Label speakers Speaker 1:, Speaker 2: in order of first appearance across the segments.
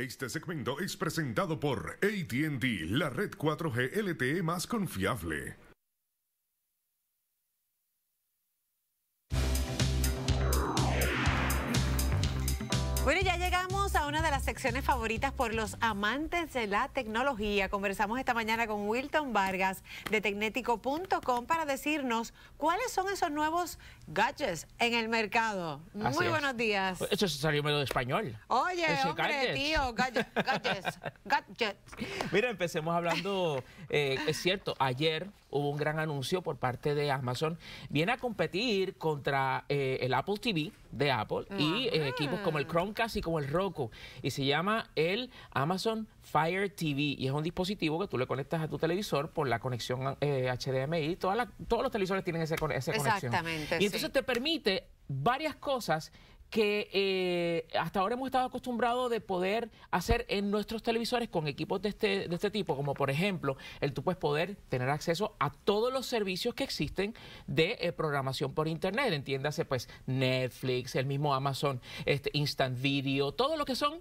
Speaker 1: Este segmento es presentado por ATT, la red 4G LTE más confiable.
Speaker 2: secciones favoritas por los amantes de la tecnología. Conversamos esta mañana con Wilton Vargas de tecnético.com para decirnos cuáles son esos nuevos gadgets en el mercado. Muy buenos días.
Speaker 1: Eso salió medio de español. Oye, hombre, tío,
Speaker 2: gadgets,
Speaker 1: gadgets, Mira, empecemos hablando, eh, es cierto, ayer hubo un gran anuncio por parte de Amazon. Viene a competir contra eh, el Apple TV de Apple y eh, equipos como el Chromecast y como el Roku. Y se llama el Amazon Fire TV. Y es un dispositivo que tú le conectas a tu televisor por la conexión HDMI. Eh, todos los televisores tienen esa ese conexión. Exactamente. Y entonces te permite varias cosas que eh, hasta ahora hemos estado acostumbrados de poder hacer en nuestros televisores con equipos de este, de este tipo, como por ejemplo el tú puedes poder tener acceso a todos los servicios que existen de eh, programación por internet, entiéndase pues Netflix, el mismo Amazon, este, Instant Video, todo lo que son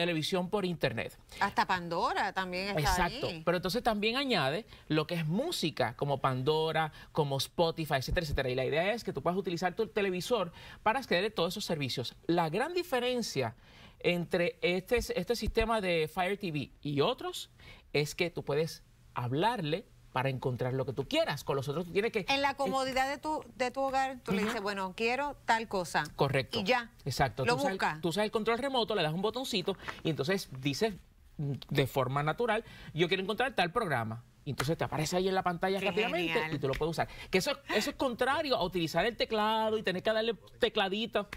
Speaker 1: televisión por internet.
Speaker 2: Hasta Pandora también está Exacto,
Speaker 1: pero entonces también añade lo que es música, como Pandora, como Spotify, etcétera, etcétera. Y la idea es que tú puedas utilizar tu televisor para acceder a todos esos servicios. La gran diferencia entre este, este sistema de Fire TV y otros es que tú puedes hablarle para encontrar lo que tú quieras. Con los otros tienes que... En la comodidad
Speaker 2: de, tu, de tu hogar, tú le dices, bueno, quiero tal cosa.
Speaker 1: Correcto. Y ya. Exacto. Lo BUSCAS. tú USAS el control remoto, le das un botoncito y entonces dices mm, de forma natural, yo quiero encontrar tal programa. Y entonces te aparece ahí en la pantalla rápidamente y tú lo puedes usar. Que eso, eso es contrario a utilizar el teclado y tener que darle tecladito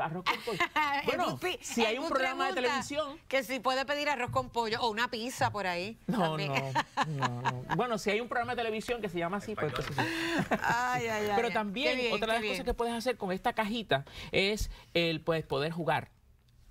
Speaker 1: arroz con pollo. Ah, bueno, si hay un programa de televisión.
Speaker 2: Que si puede pedir arroz con pollo o una pizza por ahí. No, no,
Speaker 1: Bueno, si hay un programa de televisión que se llama así, pues, ay, ay, ay, Pero también, otra de las cosas que puedes hacer con esta cajita es el pues, poder jugar.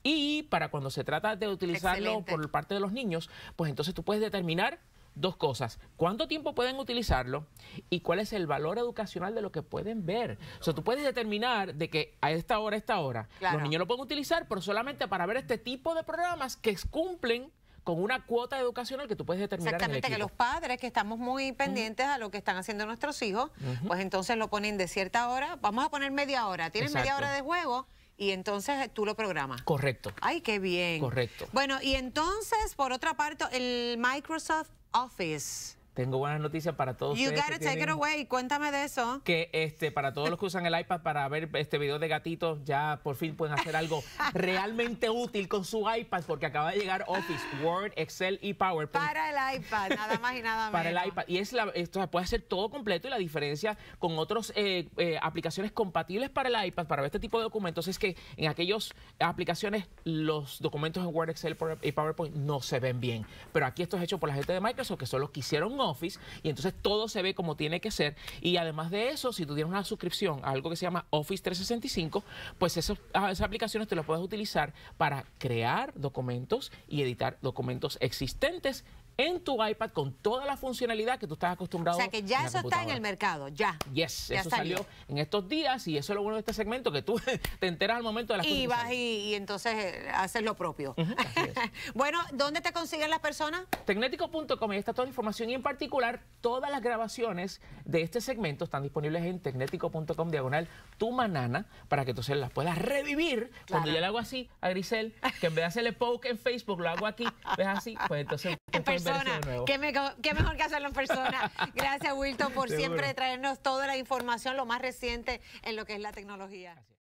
Speaker 1: Y para cuando se trata de utilizarlo por parte de los niños, pues entonces tú puedes determinar dos cosas. ¿Cuánto tiempo pueden utilizarlo? ¿Y cuál es el valor educacional de lo que pueden ver? O sea, tú puedes determinar de que a esta hora, a esta hora, los niños lo pueden utilizar, pero solamente para ver este tipo de programas que cumplen con una cuota educacional que tú puedes determinar. Exactamente, que los
Speaker 2: padres que estamos muy pendientes a lo que están haciendo nuestros hijos, pues entonces lo ponen de cierta hora, vamos a poner media hora, Tienen media hora de juego y entonces tú lo programas. Correcto. Ay, qué bien. Correcto. Bueno, y entonces, por otra parte, el Microsoft
Speaker 1: office. Tengo buenas noticias para todos you ustedes. You gotta take it
Speaker 2: away. Cuéntame de eso.
Speaker 1: Que este, para todos los que usan el iPad para ver este video de gatitos, ya por fin pueden hacer algo realmente útil con su iPad, porque acaba de llegar Office, Word, Excel y PowerPoint. Para el iPad, nada
Speaker 2: más y nada menos. Para el iPad.
Speaker 1: Y es esto se puede hacer todo completo y la diferencia con otras eh, eh, aplicaciones compatibles para el iPad, para ver este tipo de documentos, es que en aquellas aplicaciones los documentos en Word, Excel y PowerPoint no se ven bien. Pero aquí esto es hecho por la gente de Microsoft, que solo quisieron Office y entonces todo se ve como tiene que ser. Y además de eso, si tú tienes una suscripción a algo que se llama Office 365, pues ah, esas aplicaciones te las puedes utilizar para crear documentos y editar documentos existentes en tu iPad con toda la funcionalidad que tú estás acostumbrado. O sea, que ya eso está en el
Speaker 2: mercado, ya.
Speaker 1: Yes, eso salió. en estos días y eso es lo bueno de este segmento, que tú te enteras al momento de las y vas
Speaker 2: y, entonces eh, haces
Speaker 1: lo propio. bueno, ¿dónde te consiguen las personas? Tecnético.com, ahí está toda la información y en particular todas las grabaciones de este segmento están disponibles en tecnético.com diagonal tu manana para que tú se las puedas revivir. Cuando yo le hago así a Grisel, que en vez de hacerle poke en Facebook, lo hago aquí, ves así, pues entonces... Qué,
Speaker 2: mejor que hacerlo en persona. Gracias, Wilton, por siempre traernos toda la información, lo más reciente en lo que es la tecnología.